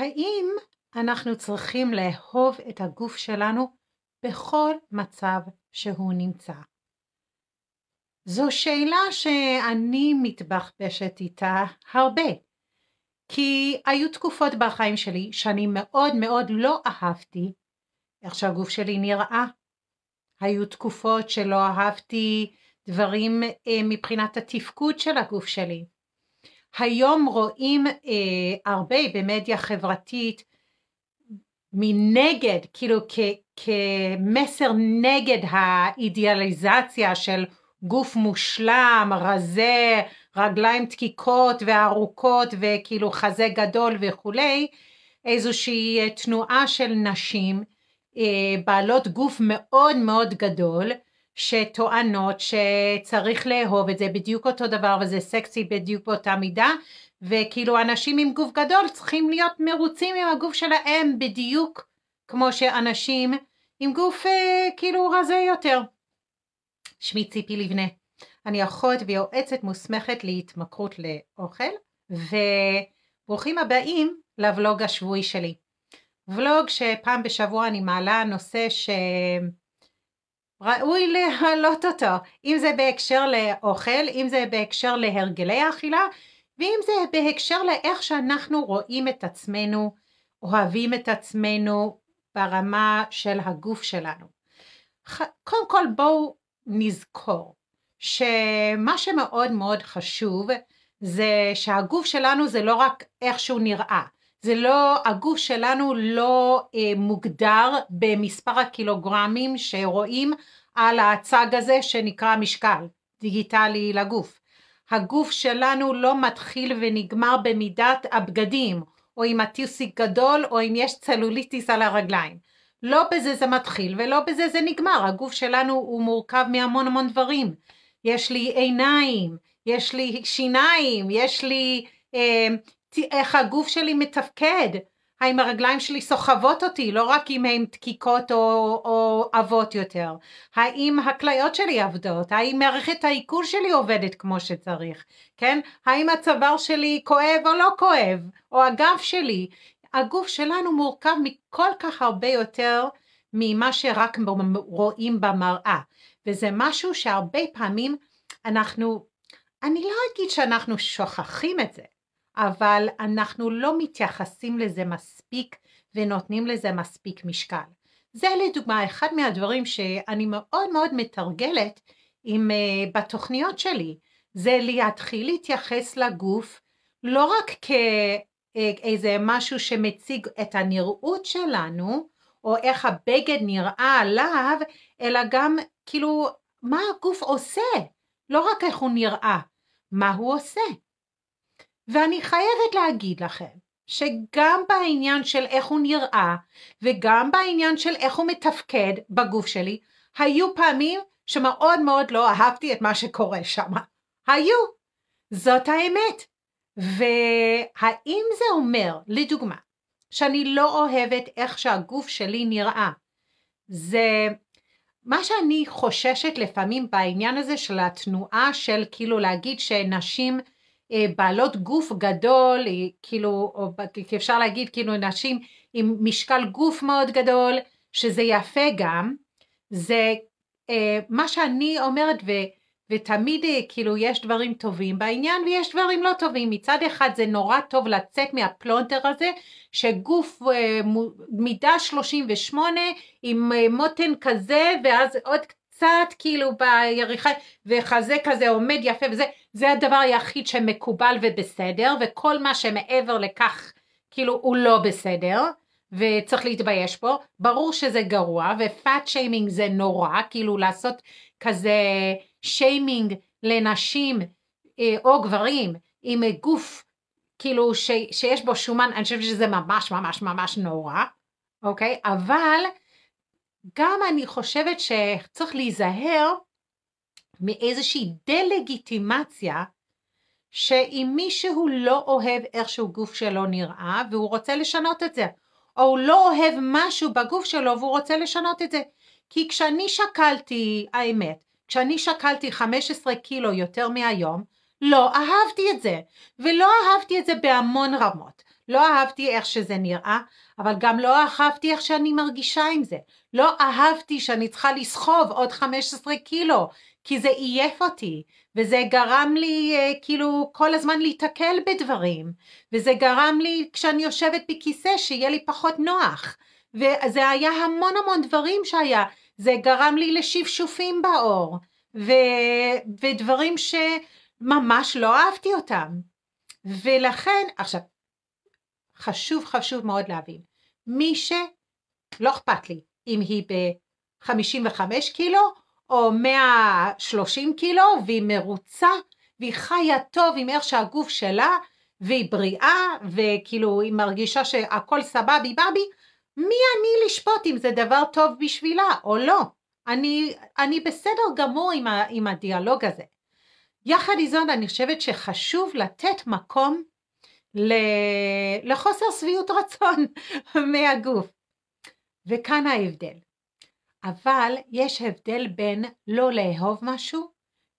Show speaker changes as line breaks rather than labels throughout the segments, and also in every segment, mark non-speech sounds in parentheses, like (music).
האם אנחנו צריכים לאהוב את הגוף שלנו בכל מצב שהוא נמצא? זו שאלה שאני מתבחבשת איתה הרבה, כי היו תקופות בחיים שלי שאני מאוד מאוד לא אהבתי איך שהגוף שלי נראה. היו תקופות שלא אהבתי דברים אה, מבחינת התפקוד של הגוף שלי. היום רואים אה, הרבה במדיה חברתית מנגד, כאילו כ, כמסר נגד האידיאליזציה של גוף מושלם, רזה, רגליים דקיקות וארוכות וכאילו חזה גדול וכולי, איזושהי אה, תנועה של נשים אה, בעלות גוף מאוד מאוד גדול, שטוענות שצריך לאהוב את זה בדיוק אותו דבר וזה סקסי בדיוק באותה מידה וכאילו אנשים עם גוף גדול צריכים להיות מרוצים עם הגוף שלהם בדיוק כמו שאנשים עם גוף אה, כאילו רזה יותר. שמי ציפי לבנה, אני אחות ויועצת מוסמכת להתמכרות לאוכל וברוכים הבאים לבלוג השבועי שלי. ולוג שפעם בשבוע אני מעלה נושא ש... ראוי להעלות אותו, אם זה בהקשר לאוכל, אם זה בהקשר להרגלי האכילה, ואם זה בהקשר לאיך שאנחנו רואים את עצמנו, אוהבים את עצמנו ברמה של הגוף שלנו. קודם כל בואו נזכור שמה שמאוד מאוד חשוב זה שהגוף שלנו זה לא רק איך שהוא נראה, זה לא, הגוף שלנו לא אה, מוגדר במספר הקילוגרמים שרואים על הצג הזה שנקרא משקל דיגיטלי לגוף. הגוף שלנו לא מתחיל ונגמר במידת הבגדים, או אם הטיסיק גדול, או אם יש צלוליטיס על הרגליים. לא בזה זה מתחיל ולא בזה זה נגמר. הגוף שלנו הוא מורכב מהמון המון דברים. יש לי עיניים, יש לי שיניים, יש לי אה, איך הגוף שלי מתפקד, האם הרגליים שלי סוחבות אותי, לא רק אם הן דקיקות או, עבות יותר, האם הכליות שלי עבדות, האם מערכת העיכול שלי עובדת כמו שצריך, כן? האם הצוואר שלי כואב או לא כואב, או הגב שלי. הגוף שלנו מורכב מכל כך הרבה יותר ממה שרק רואים במראה, וזה משהו שהרבה פעמים אנחנו, אני לא אגיד שאנחנו שוכחים את זה, אבל אנחנו לא מתייחסים לזה מספיק ונותנים לזה מספיק משקל. זה לדוגמה אחד מהדברים שאני מאוד מאוד מתרגלת עם, uh, בתוכניות שלי, זה להתחיל להתייחס לגוף לא רק כאיזה אה, משהו שמציג את הנראות שלנו, או איך הבגד נראה עליו, אלא גם כאילו מה הגוף עושה, לא רק איך הוא נראה, מה הוא עושה. ואני חייבת להגיד לכם שגם בעניין של איך הוא נראה וגם בעניין של איך הוא מתפקד בגוף שלי, היו פעמים שמאוד מאוד לא אהבתי את מה שקורה שם. היו. זאת האמת. והאם זה אומר, לדוגמה, שאני לא אוהבת איך שהגוף שלי נראה? זה מה שאני חוששת לפעמים בעניין הזה של התנועה של כאילו להגיד שנשים אה, בעלות גוף גדול, כאילו, או, אפשר להגיד כאילו נשים עם משקל גוף מאוד גדול, שזה יפה גם, זה אה, מה שאני אומרת, ו, ותמיד אה, כאילו יש דברים טובים בעניין ויש דברים לא טובים. מצד אחד זה נורא טוב לצאת מהפלונטר הזה, שגוף אה, מידה 38 עם אה, מותן כזה, ואז עוד קצת כאילו ביריחה, וחזה כזה עומד יפה וזה, זה הדבר היחיד שמקובל ובסדר, וכל מה שמעבר לכך, כאילו הוא לא בסדר, וצריך להתבייש בו. ברור שזה גרוע, ופאט שיימינג זה נורא, כאילו לעשות כזה שיימינג לנשים אה, או גברים עם גוף כאילו ש, שיש בו שומן, אני חושבת שזה ממש ממש ממש נורא, אוקיי? אבל גם אני חושבת שצריך להיזהר מאיזושהי דה-לגיטימציה שאם מישהו לא אוהב איכשהו גוף שלו נראה והוא רוצה לשנות את זה, או הוא לא אוהב משהו בגוף שלו והוא רוצה לשנות את זה. כי כשאני שקלתי, האמת, כשאני שקלתי 15 קילו יותר מהיום, לא אהבתי את זה, ולא אהבתי את זה בהמון רמות. לא אהבתי איך שזה נראה, אבל גם לא אהבתי איך שאני מרגישה עם זה. לא אהבתי שאני צריכה לסחוב עוד 15 קילו, כי זה עייף אותי, וזה גרם לי אה, כאילו כל הזמן להיתקל בדברים, וזה גרם לי כשאני יושבת בכיסא שיהיה לי פחות נוח, וזה היה המון המון דברים שהיה, זה גרם לי לשפשופים בעור, ו, ודברים שממש לא אהבתי אותם. ולכן, עכשיו, חשוב חשוב מאוד להבין, מי שלא אכפת לי אם היא ב-55 קילו או 130 קילו, והיא מרוצה, והיא חיה טוב עם איך שהגוף שלה, והיא בריאה, וכאילו היא מרגישה שהכל סבבי בבי, מי אני לשפוט אם זה דבר טוב בשבילה או לא? אני, אני בסדר גמור עם, ה, עם הדיאלוג הזה. יחד עם זאת, אני חושבת שחשוב לתת מקום ל... לחוסר שביעות רצון (laughs) מהגוף. וכאן ההבדל. אבל יש הבדל בין לא לאהוב משהו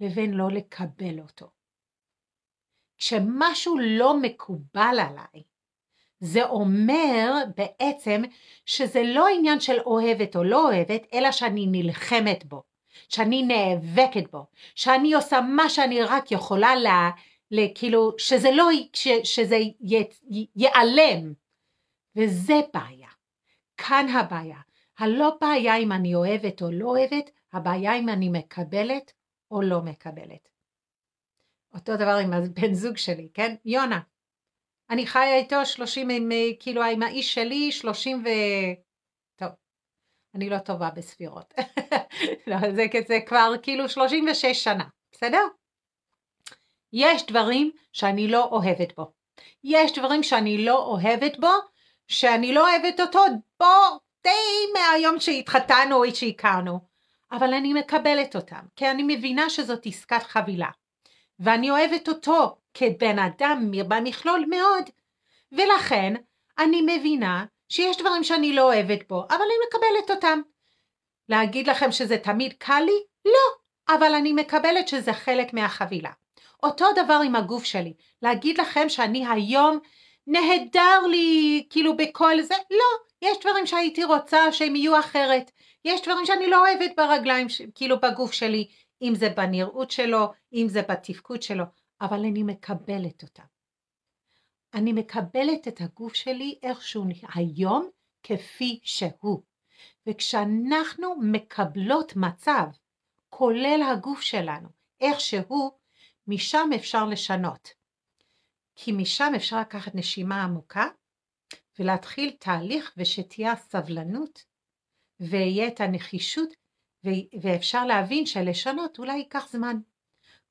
לבין לא לקבל אותו. כשמשהו לא מקובל עליי, זה אומר בעצם שזה לא עניין של אוהבת או לא אוהבת, אלא שאני נלחמת בו, שאני נאבקת בו, שאני עושה מה שאני רק יכולה ל... כאילו, שזה לא, ש, שזה י, ייעלם. וזה בעיה. כאן הבעיה. הלא בעיה אם אני אוהבת או לא אוהבת, הבעיה אם אני מקבלת או לא מקבלת. אותו דבר עם הבן זוג שלי, כן? יונה. אני חיה איתו שלושים, עם, כאילו עם האיש שלי שלושים ו... טוב, אני לא טובה בספירות. (laughs) לא, זה, זה כבר כאילו שלושים ושש שנה, בסדר? יש דברים שאני לא אוהבת בו. יש דברים שאני לא אוהבת בו, שאני לא אוהבת אותו בו די מהיום שהתחתנו או שהכרנו, אבל אני מקבלת אותם, כי אני מבינה שזאת עסקת חבילה. ואני אוהבת אותו כבן אדם במכלול מאוד. ולכן, אני מבינה שיש דברים שאני לא אוהבת בו, אבל אני מקבלת אותם. להגיד לכם שזה תמיד קל לי? לא, אבל אני מקבלת שזה חלק מהחבילה. אותו דבר עם הגוף שלי. להגיד לכם שאני היום נהדר לי, כאילו בכל זה? לא. יש דברים שהייתי רוצה שהם יהיו אחרת. יש דברים שאני לא אוהבת ברגליים, כאילו בגוף שלי, אם זה בנראות שלו, אם זה בתפקוד שלו, אבל אני מקבלת אותם. אני מקבלת את הגוף שלי איכשהו היום כפי שהוא. וכשאנחנו מקבלות מצב, כולל הגוף שלנו, איך שהוא, משם אפשר לשנות. כי משם אפשר לקחת נשימה עמוקה ולהתחיל תהליך ושתהיה הסבלנות ויהיה את הנחישות ואפשר להבין שלשנות אולי ייקח זמן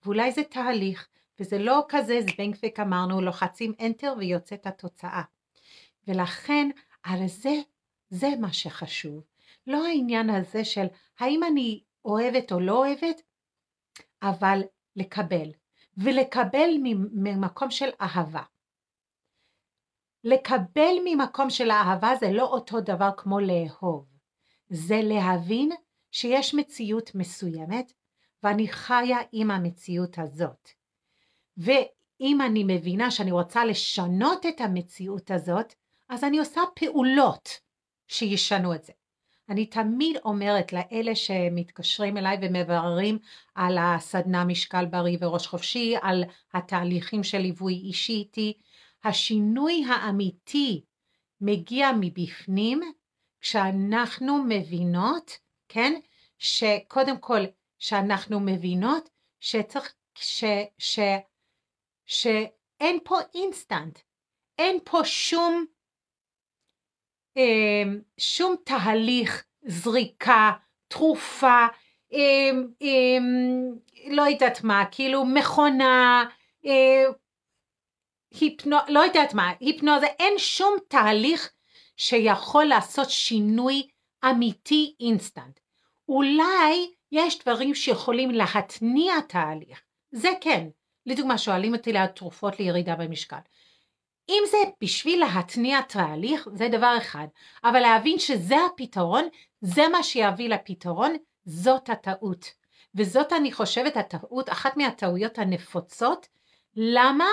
ואולי זה תהליך וזה לא כזה זבנגפק אמרנו לוחצים enter ויוצאת התוצאה ולכן הרי זה, זה מה שחשוב לא העניין הזה של האם אני אוהבת או לא אוהבת אבל לקבל ולקבל ממקום של אהבה לקבל ממקום של אהבה זה לא אותו דבר כמו לאהוב. זה להבין שיש מציאות מסוימת ואני חיה עם המציאות הזאת. ואם אני מבינה שאני רוצה לשנות את המציאות הזאת, אז אני עושה פעולות שישנו את זה. אני תמיד אומרת לאלה שמתקשרים אליי ומבררים על הסדנה משקל בריא וראש חופשי, על התהליכים של ליווי אישי איתי, השינוי האמיתי מגיע מבפנים, כשאנחנו מבינות, כן? שקודם כל, שאנחנו מבינות שצריך, ש, ש, ש, שאין פה אינסטנט, אין פה שום, אה, שום תהליך, זריקה, תרופה, אה, אה, לא יודעת מה, כאילו מכונה, אה, היפנו... לא יודעת מה, היפנוזה, אין שום תהליך שיכול לעשות שינוי אמיתי אינסטנט. אולי יש דברים שיכולים להתניע תהליך, זה כן. לדוגמה, שואלים אותי על תרופות לירידה במשקל. אם זה בשביל להתניע תהליך, זה דבר אחד, אבל להבין שזה הפתרון, זה מה שיביא לפתרון, זאת הטעות. וזאת, אני חושבת, הטעות, אחת מהטעויות הנפוצות. למה?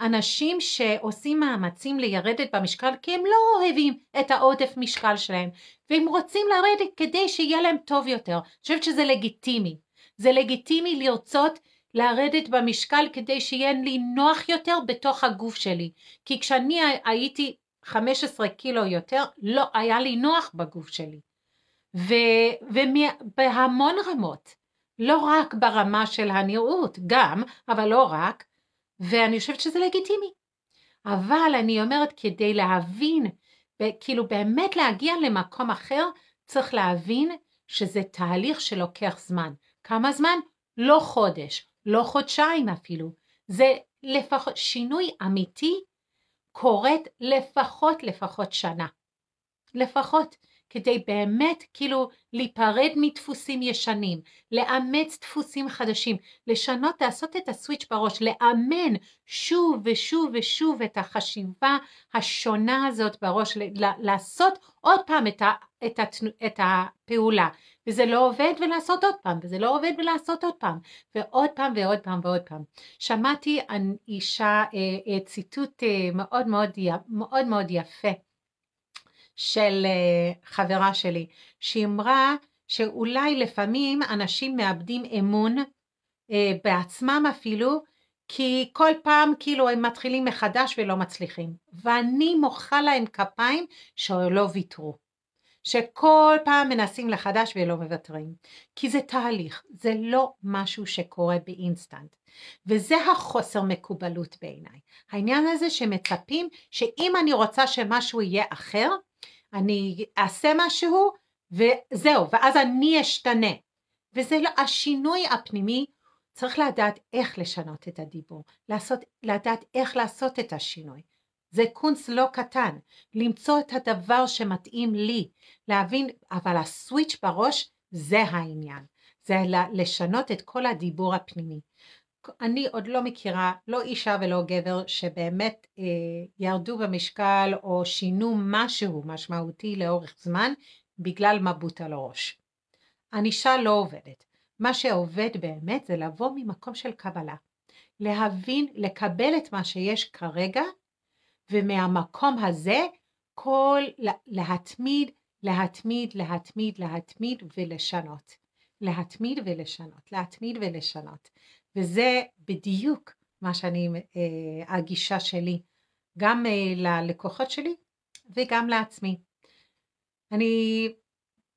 אנשים שעושים מאמצים לירדת במשקל כי הם לא אוהבים את העודף משקל שלהם והם רוצים לרדת כדי שיהיה להם טוב יותר. אני חושבת שזה לגיטימי. זה לגיטימי לרצות לרדת במשקל כדי שיהיה לי נוח יותר בתוך הגוף שלי. כי כשאני הייתי 15 קילו יותר, לא היה לי נוח בגוף שלי. ובהמון רמות, לא רק ברמה של הנראות, גם, אבל לא רק, ואני חושבת שזה לגיטימי. אבל אני אומרת, כדי להבין, כאילו באמת להגיע למקום אחר, צריך להבין שזה תהליך שלוקח זמן. כמה זמן? לא חודש, לא חודשיים אפילו. זה לפחות, שינוי אמיתי קורית לפחות לפחות שנה. לפחות. כדי באמת כאילו להיפרד מדפוסים ישנים, לאמץ דפוסים חדשים, לשנות, לעשות את הסוויץ' בראש, לאמן שוב ושוב ושוב את החשיבה השונה הזאת בראש, לעשות עוד פעם את, ה, את, התנו, את הפעולה, וזה לא עובד ולעשות עוד פעם, וזה לא עובד ולעשות עוד פעם, ועוד פעם ועוד פעם ועוד פעם. שמעתי אישה, אה, אה, ציטוט אה, מאוד, מאוד, מאוד מאוד יפה. של אה, חברה שלי, שהיא אמרה שאולי לפעמים אנשים מאבדים אמון אה, בעצמם אפילו, כי כל פעם כאילו הם מתחילים מחדש ולא מצליחים. ואני מוחה להם כפיים שלא ויתרו. שכל פעם מנסים לחדש ולא מוותרים. כי זה תהליך, זה לא משהו שקורה באינסטנט. וזה החוסר מקובלות בעיניי. העניין הזה שמצפים שאם אני רוצה שמשהו יהיה אחר, אני אעשה משהו וזהו, ואז אני אשתנה. וזה לא, השינוי הפנימי, צריך לדעת איך לשנות את הדיבור, לעשות, לדעת איך לעשות את השינוי. זה קונס לא קטן, למצוא את הדבר שמתאים לי, להבין, אבל הסוויץ' בראש זה העניין, זה לשנות את כל הדיבור הפנימי. אני עוד לא מכירה, לא אישה ולא גבר, שבאמת אה, ירדו במשקל או שינו משהו משמעותי לאורך זמן בגלל מבוט על הראש. ענישה לא עובדת. מה שעובד באמת זה לבוא ממקום של קבלה. להבין, לקבל את מה שיש כרגע, ומהמקום הזה כל להתמיד, להתמיד, להתמיד, להתמיד ולשנות. להתמיד ולשנות, להתמיד ולשנות. וזה בדיוק מה שאני, אה, הגישה שלי, גם אה, ללקוחות שלי וגם לעצמי. אני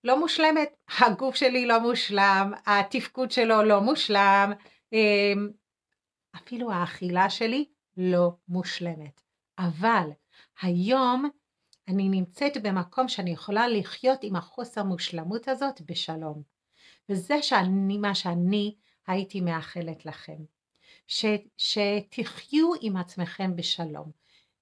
לא מושלמת, (laughs) הגוף שלי לא מושלם, התפקוד שלו לא מושלם, אה, אפילו האכילה שלי לא מושלמת. אבל היום אני נמצאת במקום שאני יכולה לחיות עם החוסר מושלמות הזאת בשלום. וזה שאני, מה שאני הייתי מאחלת לכם. ש, שתחיו עם עצמכם בשלום,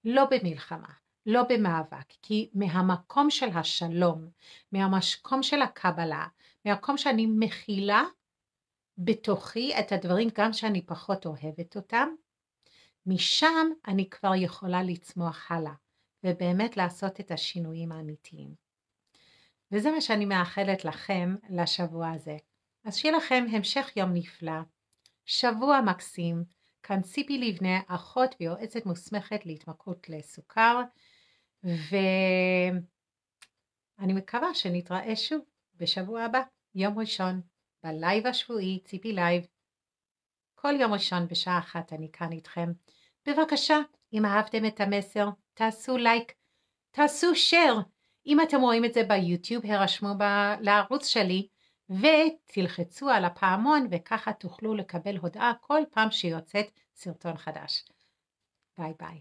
לא במלחמה, לא במאבק, כי מהמקום של השלום, מהמקום של הקבלה, מהמקום שאני מכילה בתוכי את הדברים גם שאני פחות אוהבת אותם, משם אני כבר יכולה לצמוח הלאה, ובאמת לעשות את השינויים האמיתיים. וזה מה שאני מאחלת לכם לשבוע הזה. אז שיהיה לכם המשך יום נפלא. שבוע מקסים, כאן ציפי לבנה, אחות ויועצת מוסמכת להתמכרות לסוכר, ואני מקווה שנתראה שוב בשבוע הבא, יום ראשון, בלייב השבועי, ציפי לייב. כל יום ראשון בשעה אחת אני כאן איתכם. בבקשה, אם אהבתם את המסר, תעשו לייק, תעשו שייר. אם אתם רואים את זה ביוטיוב, הרשמו ב... לערוץ שלי. ותלחצו על הפעמון וככה תוכלו לקבל הודעה כל פעם שיוצאת סרטון חדש. ביי ביי.